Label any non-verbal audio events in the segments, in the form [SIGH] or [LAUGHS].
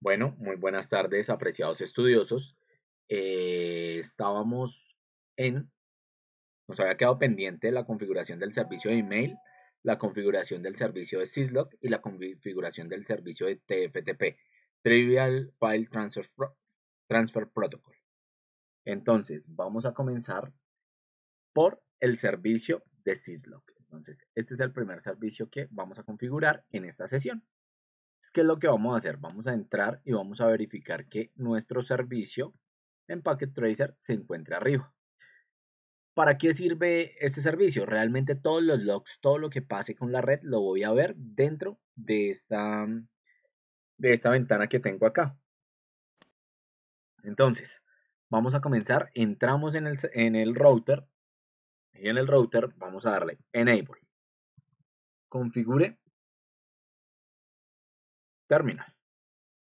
Bueno, muy buenas tardes, apreciados estudiosos. Eh, estábamos en, nos había quedado pendiente la configuración del servicio de email, la configuración del servicio de Syslog y la configuración del servicio de TFTP, Trivial File Transfer, Transfer Protocol. Entonces, vamos a comenzar por el servicio de Syslog. Entonces, este es el primer servicio que vamos a configurar en esta sesión es que es lo que vamos a hacer. Vamos a entrar y vamos a verificar que nuestro servicio en Packet Tracer se encuentre arriba. ¿Para qué sirve este servicio? Realmente todos los logs, todo lo que pase con la red, lo voy a ver dentro de esta, de esta ventana que tengo acá. Entonces, vamos a comenzar. Entramos en el, en el router. Y en el router vamos a darle Enable. Configure terminal.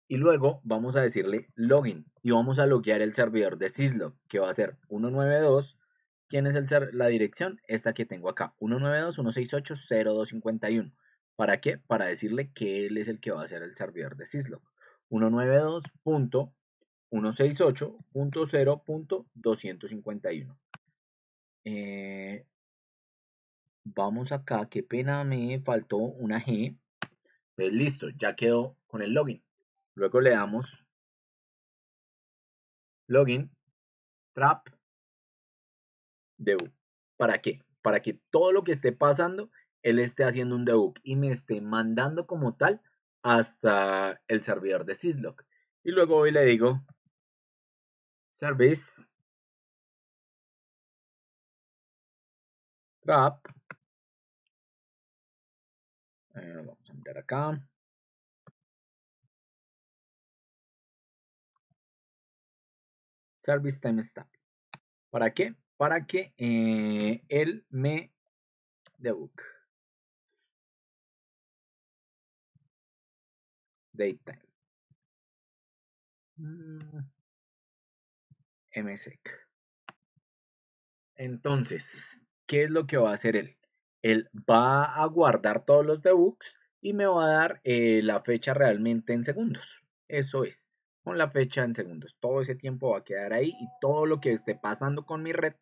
Y luego vamos a decirle login y vamos a loguear el servidor de syslog que va a ser 192. ¿Quién es el ser la dirección? Esta que tengo acá, 192.168.0251. ¿Para qué? Para decirle que él es el que va a ser el servidor de syslog. 192.168.0.251. Eh, vamos acá, qué pena me faltó una G. Pues listo, ya quedó con el login. Luego le damos login trap debug. ¿Para qué? Para que todo lo que esté pasando, él esté haciendo un debug y me esté mandando como tal hasta el servidor de Syslog. Y luego hoy le digo service trap. Eh, acá. Service timestamp. ¿Para qué? Para que eh, él me debug. time. Mm. MSEC. Entonces, ¿qué es lo que va a hacer él? Él va a guardar todos los debugs y me va a dar eh, la fecha realmente en segundos. Eso es, con la fecha en segundos. Todo ese tiempo va a quedar ahí y todo lo que esté pasando con mi red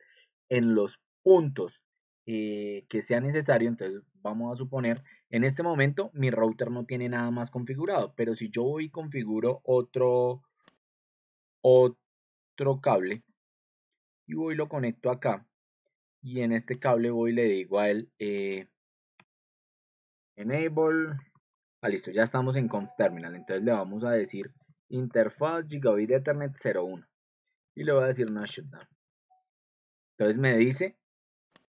en los puntos eh, que sea necesario. Entonces vamos a suponer, en este momento mi router no tiene nada más configurado, pero si yo y configuro otro, otro cable y voy lo conecto acá y en este cable voy le digo a él eh, enable. Ah, listo, ya estamos en conf terminal. Entonces le vamos a decir interfaz gigabit ethernet 01 y le voy a decir una shutdown. Entonces me dice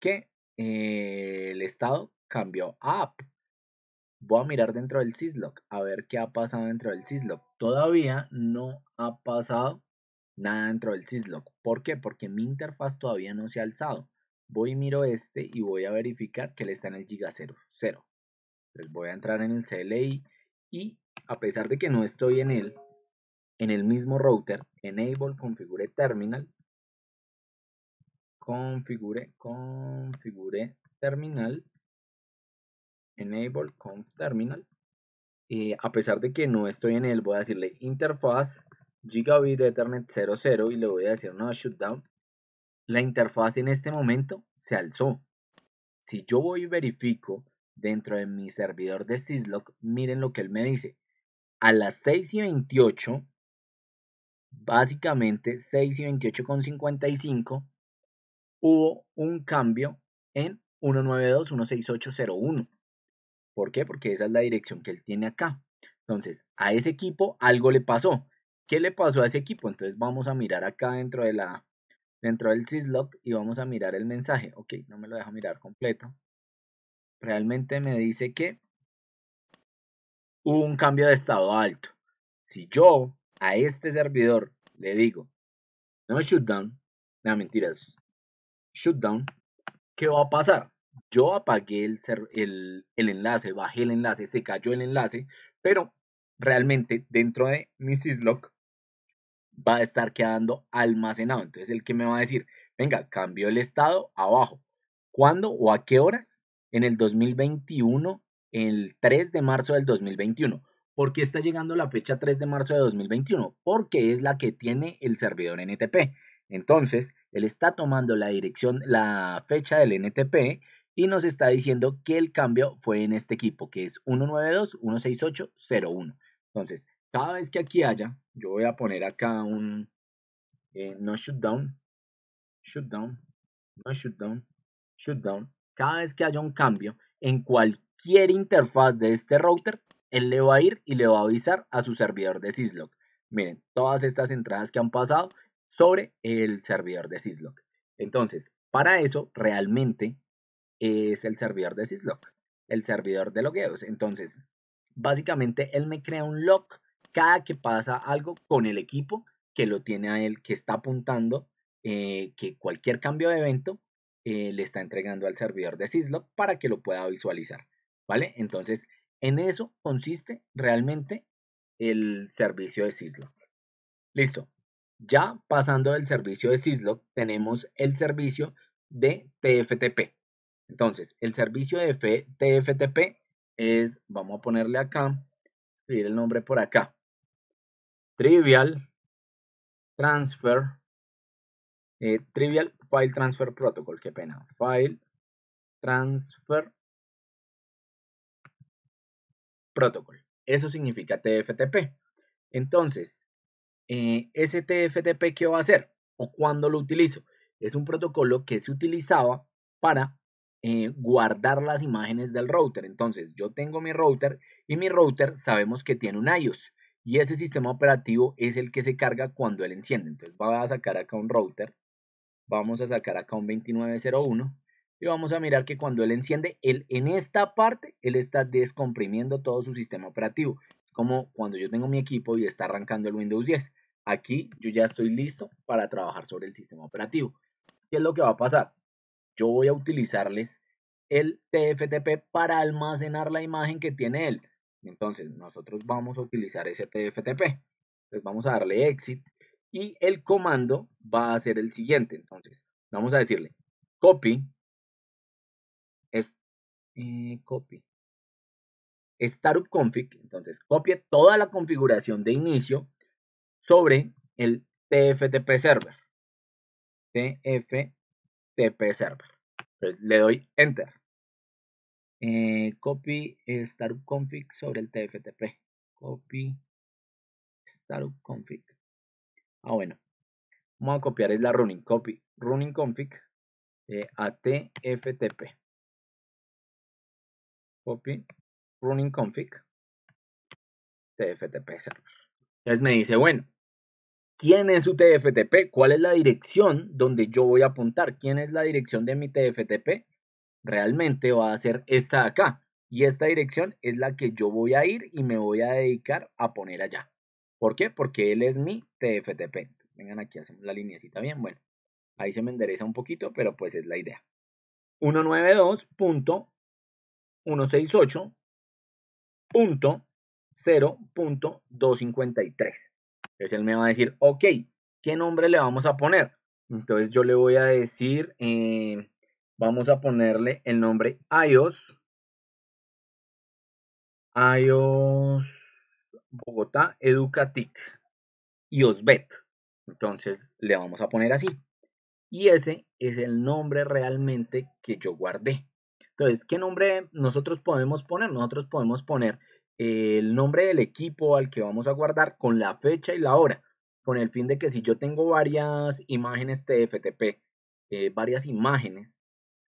que eh, el estado cambió a app. Voy a mirar dentro del syslog a ver qué ha pasado dentro del syslog. Todavía no ha pasado nada dentro del syslog. ¿Por qué? Porque mi interfaz todavía no se ha alzado. Voy y miro este y voy a verificar que él está en el giga 0 voy a entrar en el CLI y a pesar de que no estoy en él, en el mismo router, enable configure terminal, configure, configure terminal, enable conf terminal. Y a pesar de que no estoy en él, voy a decirle interfaz gigabit ethernet 00 y le voy a decir no shutdown. La interfaz en este momento se alzó. Si yo voy y verifico dentro de mi servidor de Syslog, miren lo que él me dice. A las 6 y 28, básicamente 6 y 28 con 55, hubo un cambio en 192.168.01. ¿Por qué? Porque esa es la dirección que él tiene acá. Entonces, a ese equipo algo le pasó. ¿Qué le pasó a ese equipo? Entonces vamos a mirar acá dentro de la dentro del syslog y vamos a mirar el mensaje. Ok, no me lo deja mirar completo realmente me dice que hubo un cambio de estado alto. Si yo a este servidor le digo no shutdown, no mentiras, shutdown, ¿qué va a pasar? Yo apagué el, el enlace, bajé el enlace, se cayó el enlace, pero realmente dentro de mi syslog va a estar quedando almacenado. Entonces el que me va a decir, venga, cambió el estado abajo. ¿Cuándo o a qué horas? en el 2021, el 3 de marzo del 2021. ¿Por qué está llegando la fecha 3 de marzo de 2021? Porque es la que tiene el servidor NTP. Entonces, él está tomando la dirección, la fecha del NTP y nos está diciendo que el cambio fue en este equipo, que es 192.168.01. Entonces, cada vez que aquí haya, yo voy a poner acá un eh, no shutdown, shutdown, no shutdown, shutdown. Cada vez que haya un cambio en cualquier interfaz de este router, él le va a ir y le va a avisar a su servidor de Syslog. Miren, todas estas entradas que han pasado sobre el servidor de Syslog. Entonces, para eso realmente es el servidor de Syslog, el servidor de logueos. Entonces, básicamente él me crea un log cada que pasa algo con el equipo que lo tiene a él, que está apuntando eh, que cualquier cambio de evento eh, le está entregando al servidor de Syslog para que lo pueda visualizar, ¿vale? Entonces, en eso consiste realmente el servicio de Syslog. Listo. Ya pasando del servicio de Syslog, tenemos el servicio de TFTP. Entonces, el servicio de TFTP es, vamos a ponerle acá, escribir el nombre por acá. Trivial Transfer, eh, Trivial File Transfer Protocol, qué pena. File Transfer Protocol. Eso significa TFTP. Entonces, eh, ese TFTP, ¿qué va a hacer? ¿O cuándo lo utilizo? Es un protocolo que se utilizaba para eh, guardar las imágenes del router. Entonces, yo tengo mi router y mi router sabemos que tiene un IOS y ese sistema operativo es el que se carga cuando él enciende. Entonces, va a sacar acá un router Vamos a sacar acá un 2901 y vamos a mirar que cuando él enciende, él en esta parte, él está descomprimiendo todo su sistema operativo. Es como cuando yo tengo mi equipo y está arrancando el Windows 10. Aquí yo ya estoy listo para trabajar sobre el sistema operativo. ¿Qué es lo que va a pasar? Yo voy a utilizarles el TFTP para almacenar la imagen que tiene él. Entonces nosotros vamos a utilizar ese TFTP. Entonces vamos a darle exit y el comando va a ser el siguiente. Entonces, vamos a decirle copy eh, copy startup config. Entonces, copie toda la configuración de inicio sobre el TFTP server. TFTP server. Entonces, le doy enter. Eh, copy startup config sobre el TFTP. Copy startup config. Ah, bueno. Vamos a copiar, es la running copy, running config eh, atftp. Copy running config tftp server. Entonces me dice, bueno, ¿quién es su tftp? ¿Cuál es la dirección donde yo voy a apuntar? ¿Quién es la dirección de mi tftp? Realmente va a ser esta de acá. Y esta dirección es la que yo voy a ir y me voy a dedicar a poner allá. ¿Por qué? Porque él es mi TFTP. Vengan aquí, hacemos la lineecita bien. Bueno, ahí se me endereza un poquito, pero pues es la idea. 192.168.0.253. Entonces él me va a decir, ok, ¿qué nombre le vamos a poner? Entonces yo le voy a decir, eh, vamos a ponerle el nombre iOS. iOS Bogotá Educatic y Osbet. Entonces le vamos a poner así. Y ese es el nombre realmente que yo guardé. Entonces, ¿qué nombre nosotros podemos poner? Nosotros podemos poner eh, el nombre del equipo al que vamos a guardar con la fecha y la hora, con el fin de que si yo tengo varias imágenes TFTP, eh, varias imágenes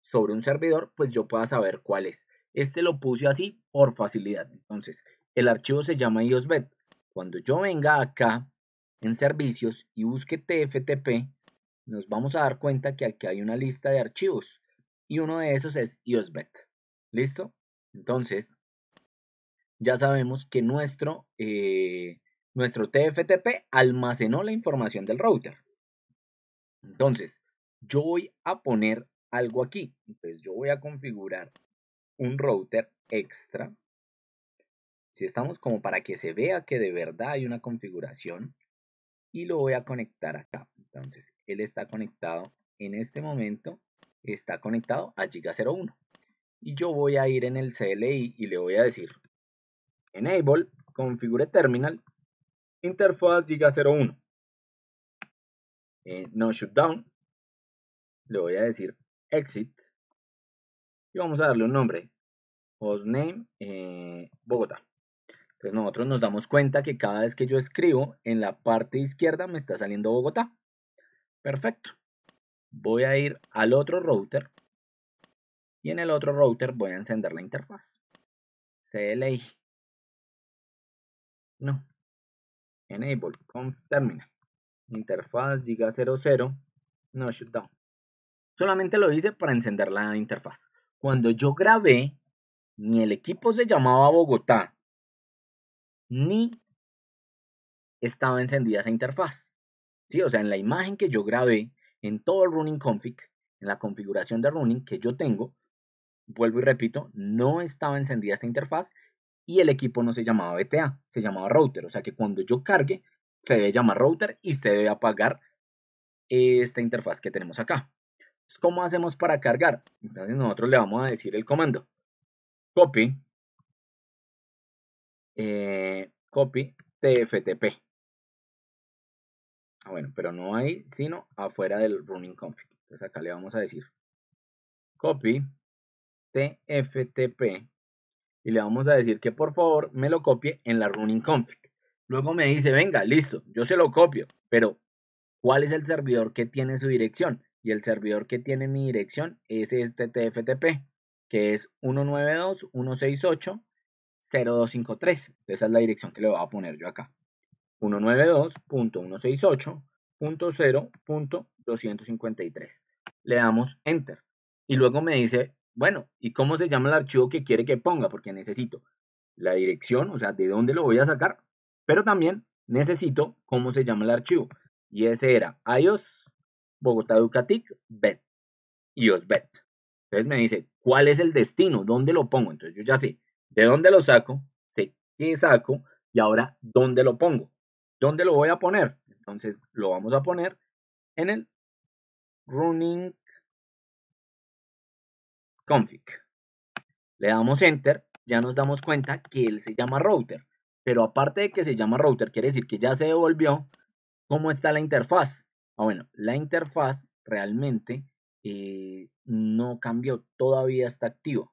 sobre un servidor, pues yo pueda saber cuál es. Este lo puse así por facilidad. Entonces, el archivo se llama iosbet. Cuando yo venga acá en servicios y busque tftp, nos vamos a dar cuenta que aquí hay una lista de archivos y uno de esos es iosbet. ¿Listo? Entonces, ya sabemos que nuestro, eh, nuestro TFTP almacenó la información del router. Entonces, yo voy a poner algo aquí. Entonces, yo voy a configurar un router extra si estamos como para que se vea que de verdad hay una configuración y lo voy a conectar acá. Entonces, él está conectado en este momento, está conectado a Giga01. Y yo voy a ir en el CLI y le voy a decir Enable, configure terminal, interfaz Giga01. Eh, no shutdown, le voy a decir exit y vamos a darle un nombre, hostname eh, Bogotá. Entonces nosotros nos damos cuenta que cada vez que yo escribo, en la parte izquierda me está saliendo Bogotá. Perfecto. Voy a ir al otro router. Y en el otro router voy a encender la interfaz. CLI. No. Enable. Conf terminal. Interfaz giga 00. No shutdown. Solamente lo hice para encender la interfaz. Cuando yo grabé, ni el equipo se llamaba Bogotá, ni estaba encendida esa interfaz. ¿Sí? O sea, en la imagen que yo grabé, en todo el running config, en la configuración de running que yo tengo, vuelvo y repito, no estaba encendida esta interfaz y el equipo no se llamaba BTA, se llamaba router. O sea que cuando yo cargue, se debe llamar router y se debe apagar eh, esta interfaz que tenemos acá. ¿Cómo hacemos para cargar? Entonces nosotros le vamos a decir el comando copy eh, copy tftp. Ah, bueno, pero no ahí, sino afuera del running config. Entonces acá le vamos a decir copy tftp y le vamos a decir que por favor me lo copie en la running config. Luego me dice, venga, listo, yo se lo copio, pero ¿cuál es el servidor que tiene su dirección? Y el servidor que tiene mi dirección es este tftp, que es 192.168 0253. Esa es la dirección que le voy a poner yo acá. 192.168.0.253. Le damos Enter. Y luego me dice, bueno, ¿y cómo se llama el archivo que quiere que ponga? Porque necesito la dirección, o sea, de dónde lo voy a sacar, pero también necesito cómo se llama el archivo. Y ese era iOS Bogotá Educatic BET. iOS BET. Entonces me dice, ¿cuál es el destino? ¿Dónde lo pongo? Entonces yo ya sé, de dónde lo saco, sé qué saco y ahora dónde lo pongo. ¿Dónde lo voy a poner? Entonces lo vamos a poner en el running config. Le damos enter, ya nos damos cuenta que él se llama router. Pero aparte de que se llama router, quiere decir que ya se devolvió. ¿Cómo está la interfaz? Ah, bueno, la interfaz realmente eh, no cambió, todavía está activa.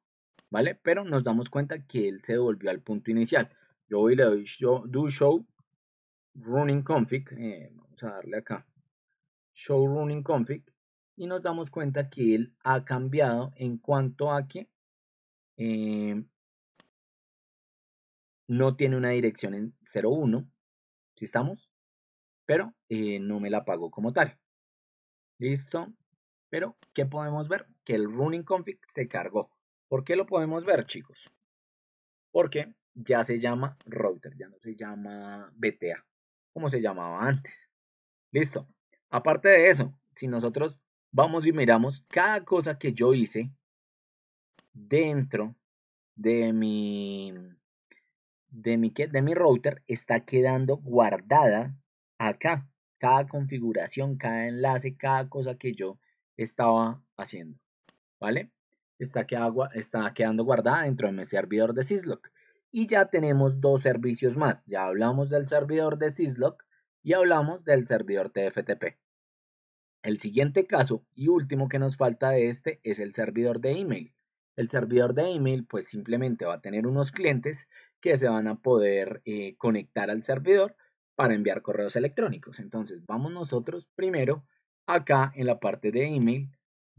¿vale? Pero nos damos cuenta que él se devolvió al punto inicial. Yo voy le doy show, do show running config, eh, vamos a darle acá, show running config, y nos damos cuenta que él ha cambiado en cuanto a que eh, no tiene una dirección en 01, si estamos, pero eh, no me la pagó como tal. Listo, pero ¿qué podemos ver? Que el running config se cargó. ¿Por qué lo podemos ver, chicos? Porque ya se llama router, ya no se llama BTA, como se llamaba antes. Listo. Aparte de eso, si nosotros vamos y miramos cada cosa que yo hice dentro de mi de mi de mi router está quedando guardada acá cada configuración cada enlace cada cosa que yo estaba haciendo vale está, está quedando guardada dentro de mi servidor de Syslog. Y ya tenemos dos servicios más. Ya hablamos del servidor de Syslog y hablamos del servidor TFTP. El siguiente caso y último que nos falta de este es el servidor de email. El servidor de email pues simplemente va a tener unos clientes que se van a poder eh, conectar al servidor para enviar correos electrónicos. Entonces vamos nosotros primero acá en la parte de email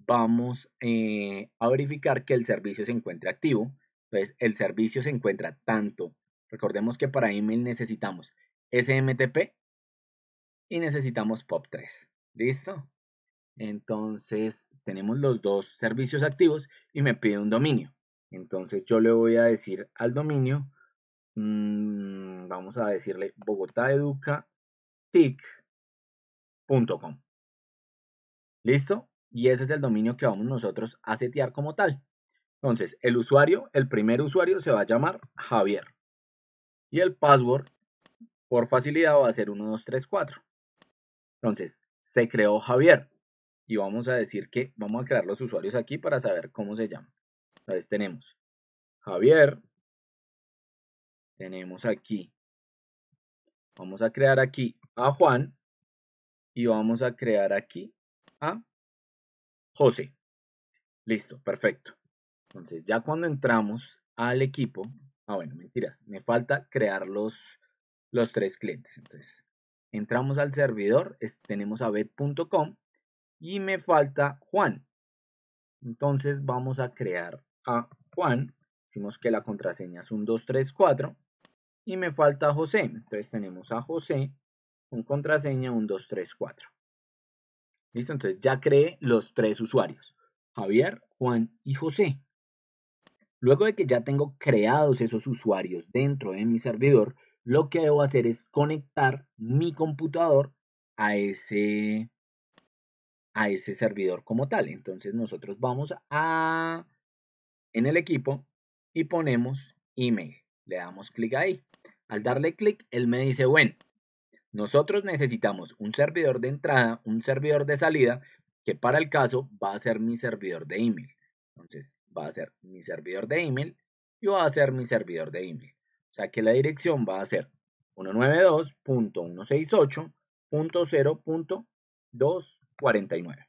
vamos eh, a verificar que el servicio se encuentre activo. Entonces, el servicio se encuentra tanto. Recordemos que para email necesitamos SMTP y necesitamos POP3. ¿Listo? Entonces, tenemos los dos servicios activos y me pide un dominio. Entonces, yo le voy a decir al dominio, mm, vamos a decirle bogotaeducatic.com. ¿Listo? y ese es el dominio que vamos nosotros a setear como tal. Entonces, el usuario, el primer usuario se va a llamar Javier y el password por facilidad va a ser 1234. Entonces, se creó Javier y vamos a decir que vamos a crear los usuarios aquí para saber cómo se llama. Entonces, tenemos Javier, tenemos aquí, vamos a crear aquí a Juan y vamos a crear aquí a José. Listo, perfecto. Entonces ya cuando entramos al equipo, ah bueno, mentiras, me falta crear los, tres clientes. Entonces entramos al servidor, tenemos a bet.com y me falta Juan. Entonces vamos a crear a Juan. Decimos que la contraseña es un 234. y me falta José. Entonces tenemos a José con contraseña un 234. Listo, entonces ya creé los tres usuarios, Javier, Juan y José. Luego de que ya tengo creados esos usuarios dentro de mi servidor, lo que debo hacer es conectar mi computador a ese, a ese servidor como tal. Entonces nosotros vamos a, en el equipo y ponemos email. Le damos clic ahí. Al darle clic, él me dice, bueno, nosotros necesitamos un servidor de entrada, un servidor de salida, que para el caso va a ser mi servidor de email. Entonces va a ser mi servidor de email y va a ser mi servidor de email. O sea que la dirección va a ser 192.168.0.249.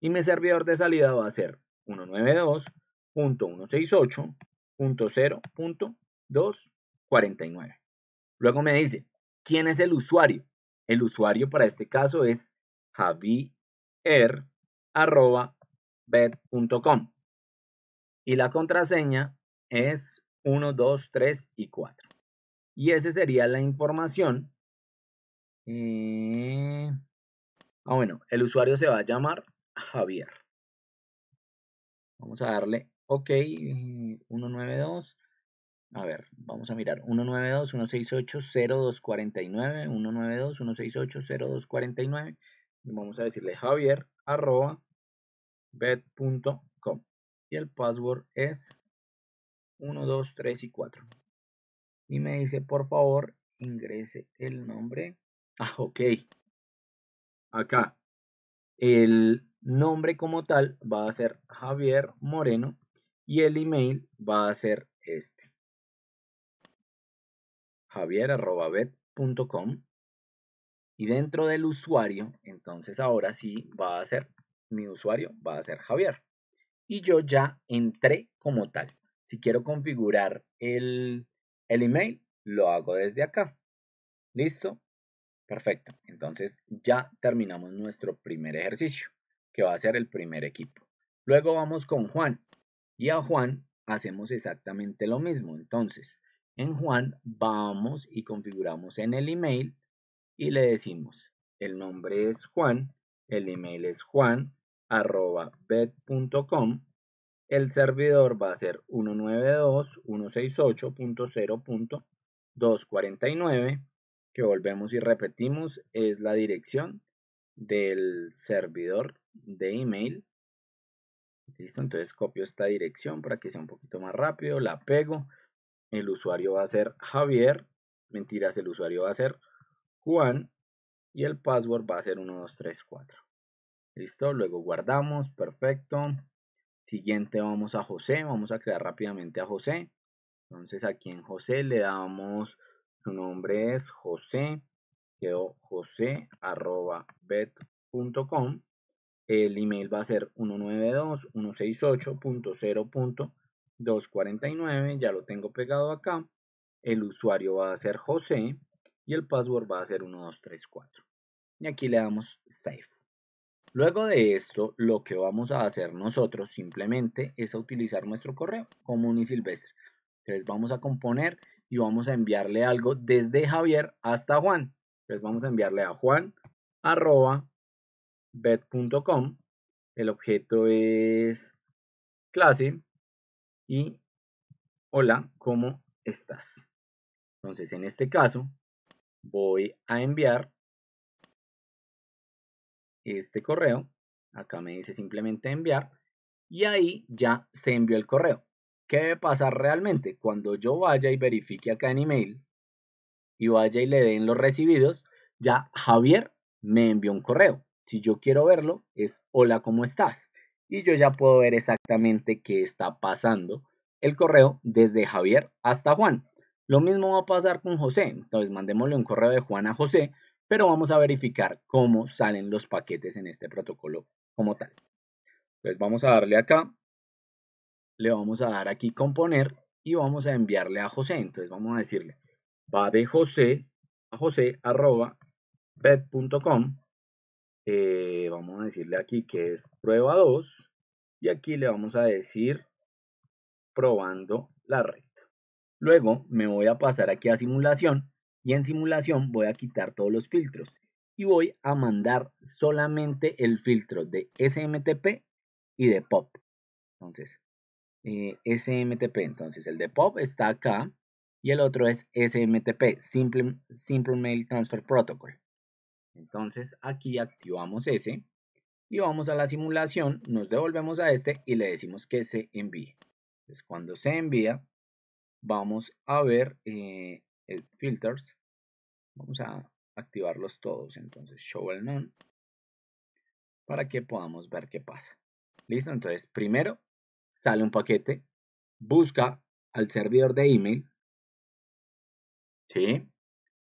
Y mi servidor de salida va a ser 192.168.0.249. Luego me dice, ¿Quién es el usuario? El usuario para este caso es javier.bet.com y la contraseña es 1, 2, 3 y 4. Y esa sería la información. Eh, ah, bueno, el usuario se va a llamar Javier. Vamos a darle OK, 192. Eh, a ver, vamos a mirar. 192-168-0249. 192-168-0249. Y vamos a decirle javier arroba bet.com. Y el password es 1, 2, 3 y 4. Y me dice, por favor, ingrese el nombre. [LAUGHS] Ah, ok. Acá. El nombre como tal va a ser Javier Moreno y el email va a ser este javier.bet.com y dentro del usuario, entonces ahora sí va a ser, mi usuario va a ser Javier. Y yo ya entré como tal. Si quiero configurar el, el email, lo hago desde acá. ¿Listo? Perfecto. Entonces ya terminamos nuestro primer ejercicio, que va a ser el primer equipo. Luego vamos con Juan. Y a Juan hacemos exactamente lo mismo. Entonces, en Juan, vamos y configuramos en el email y le decimos, el nombre es Juan, el email es juan.bet.com el servidor va a ser 192.168.0.249, que volvemos y repetimos, es la dirección del servidor de email. Listo, entonces copio esta dirección para que sea un poquito más rápido, la pego el usuario va a ser Javier, mentiras, el usuario va a ser Juan y el password va a ser 1234. Listo, luego guardamos, perfecto. Siguiente vamos a José, vamos a crear rápidamente a José. Entonces aquí en José le damos, su nombre es José, quedó josé El email va a ser 192.168.0. 249, ya lo tengo pegado acá. El usuario va a ser José y el password va a ser 1234. Y aquí le damos Save. Luego de esto, lo que vamos a hacer nosotros simplemente es a utilizar nuestro correo común y silvestre. Entonces vamos a componer y vamos a enviarle algo desde Javier hasta Juan. Entonces vamos a enviarle a Juan bet.com. El objeto es clase y hola, ¿cómo estás? Entonces, en este caso, voy a enviar este correo. Acá me dice simplemente enviar y ahí ya se envió el correo. ¿Qué debe pasar realmente? Cuando yo vaya y verifique acá en email y vaya y le den los recibidos, ya Javier me envió un correo. Si yo quiero verlo, es hola, ¿cómo estás? y yo ya puedo ver exactamente qué está pasando el correo desde Javier hasta Juan. Lo mismo va a pasar con José, entonces mandémosle un correo de Juan a José, pero vamos a verificar cómo salen los paquetes en este protocolo como tal. Entonces vamos a darle acá, le vamos a dar aquí componer y vamos a enviarle a José. Entonces vamos a decirle, va de José a José arroba eh, vamos a decirle aquí que es prueba 2 y aquí le vamos a decir probando la red. Luego me voy a pasar aquí a simulación y en simulación voy a quitar todos los filtros y voy a mandar solamente el filtro de SMTP y de POP. Entonces, eh, SMTP, entonces el de POP está acá y el otro es SMTP, Simple, Simple Mail Transfer Protocol. Entonces aquí activamos ese y vamos a la simulación, nos devolvemos a este y le decimos que se envíe. Entonces cuando se envía, vamos a ver eh, el filters. Vamos a activarlos todos, entonces show el none para que podamos ver qué pasa. Listo, entonces primero sale un paquete, busca al servidor de email, ¿sí?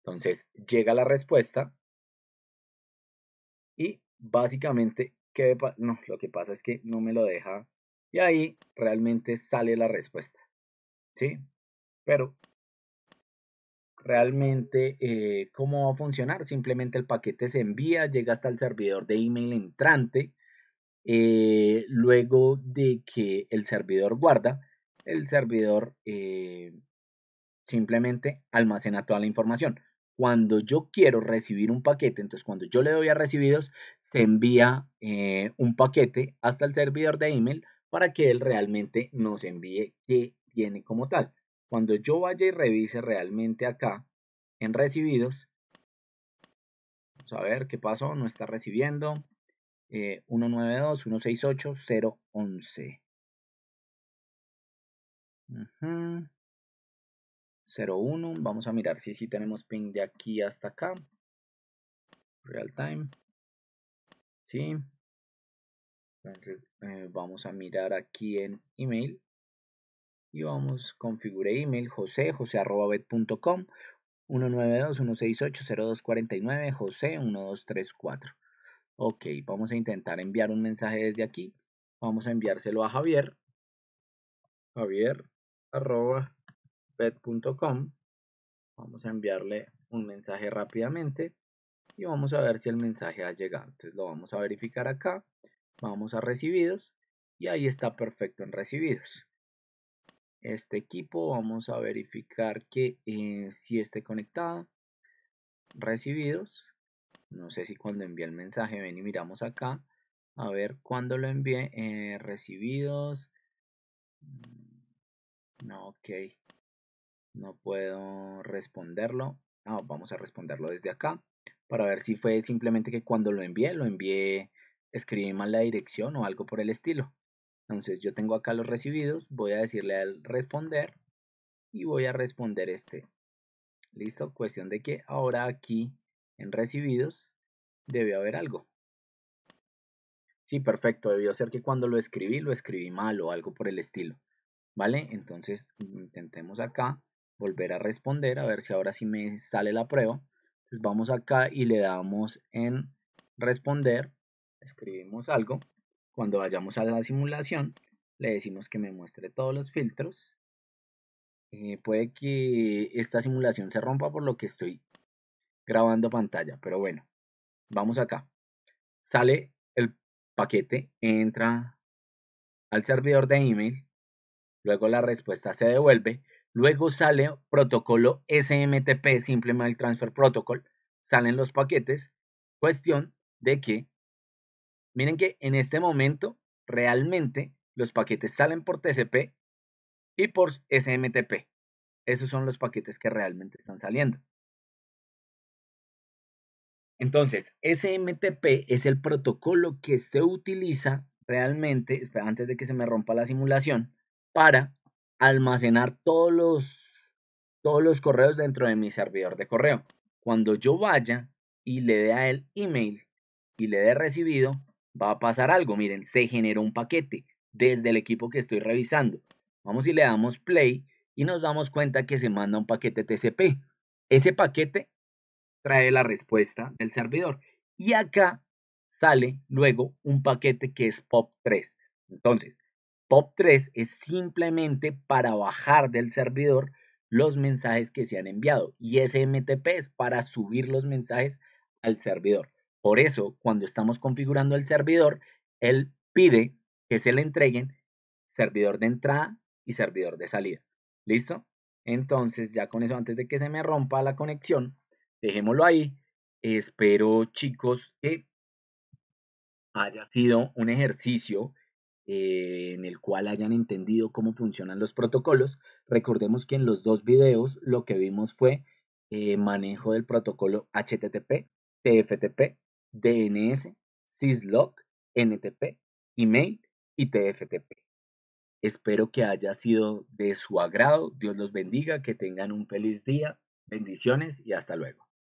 Entonces llega la respuesta, y básicamente, ¿qué no, lo que pasa es que no me lo deja. Y ahí realmente sale la respuesta. ¿Sí? Pero realmente eh, cómo va a funcionar. Simplemente el paquete se envía, llega hasta el servidor de email entrante. Eh, luego de que el servidor guarda, el servidor eh, simplemente almacena toda la información cuando yo quiero recibir un paquete, entonces cuando yo le doy a recibidos, se envía eh, un paquete hasta el servidor de email para que él realmente nos envíe que tiene como tal. Cuando yo vaya y revise realmente acá en recibidos, vamos a ver qué pasó, no está recibiendo. Eh, 192 01. Vamos a mirar si sí tenemos ping de aquí hasta acá. Real time. Sí. Entonces eh, vamos a mirar aquí en email. Y vamos, configure email José, josé arroba 192 168 0249 jose 1234. Ok, vamos a intentar enviar un mensaje desde aquí. Vamos a enviárselo a Javier. Javier arroba pet.com. Vamos a enviarle un mensaje rápidamente y vamos a ver si el mensaje ha llegado. Entonces lo vamos a verificar acá. Vamos a recibidos y ahí está perfecto en recibidos. Este equipo vamos a verificar que eh, si esté conectado. Recibidos. No sé si cuando envié el mensaje, ven y miramos acá. A ver cuando lo envié. Eh, recibidos. Mm, no, ok. No puedo responderlo. Ah, vamos a responderlo desde acá para ver si fue simplemente que cuando lo envié, lo envié, escribí mal la dirección o algo por el estilo. Entonces yo tengo acá los recibidos, voy a decirle al responder y voy a responder este. Listo, cuestión de que ahora aquí en recibidos debe haber algo. Sí, perfecto, debió ser que cuando lo escribí, lo escribí mal o algo por el estilo. ¿Vale? Entonces intentemos acá volver a responder, a ver si ahora sí me sale la prueba. Entonces vamos acá y le damos en responder, escribimos algo. Cuando vayamos a la simulación, le decimos que me muestre todos los filtros. Eh, puede que esta simulación se rompa por lo que estoy grabando pantalla, pero bueno, vamos acá. Sale el paquete, entra al servidor de email, luego la respuesta se devuelve Luego sale protocolo SMTP, Simple Mail Transfer Protocol, salen los paquetes, cuestión de que, miren que en este momento realmente los paquetes salen por TCP y por SMTP. Esos son los paquetes que realmente están saliendo. Entonces, SMTP es el protocolo que se utiliza realmente, espera, antes de que se me rompa la simulación, para almacenar todos los, todos los correos dentro de mi servidor de correo. Cuando yo vaya y le dé a él email y le dé recibido, va a pasar algo. Miren, se generó un paquete desde el equipo que estoy revisando. Vamos y le damos play y nos damos cuenta que se manda un paquete TCP. Ese paquete trae la respuesta del servidor. Y acá sale luego un paquete que es POP3. Entonces, Pop 3 es simplemente para bajar del servidor los mensajes que se han enviado y SMTP es para subir los mensajes al servidor. Por eso, cuando estamos configurando el servidor, él pide que se le entreguen servidor de entrada y servidor de salida. ¿Listo? Entonces, ya con eso, antes de que se me rompa la conexión, dejémoslo ahí. Espero, chicos, que haya sido un ejercicio eh, en el cual hayan entendido cómo funcionan los protocolos. Recordemos que en los dos videos lo que vimos fue eh, manejo del protocolo HTTP, TFTP, DNS, Syslog, NTP, email y TFTP. Espero que haya sido de su agrado. Dios los bendiga, que tengan un feliz día. Bendiciones y hasta luego.